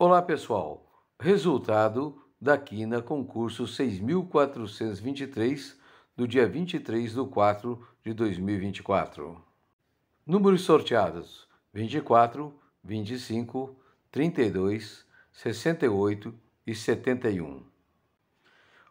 Olá pessoal, resultado da quina concurso 6.423 do dia 23 de 4 de 2024. Números sorteados 24, 25, 32, 68 e 71.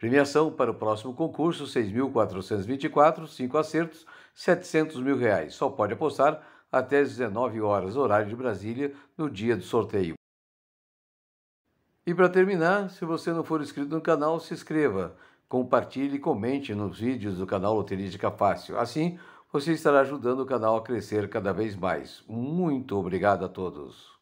Premiação para o próximo concurso: 6.424, 5 acertos, 700 mil reais. Só pode apostar até 19 horas, horário de Brasília, no dia do sorteio. E para terminar, se você não for inscrito no canal, se inscreva, compartilhe e comente nos vídeos do canal Loterística Fácil. Assim, você estará ajudando o canal a crescer cada vez mais. Muito obrigado a todos.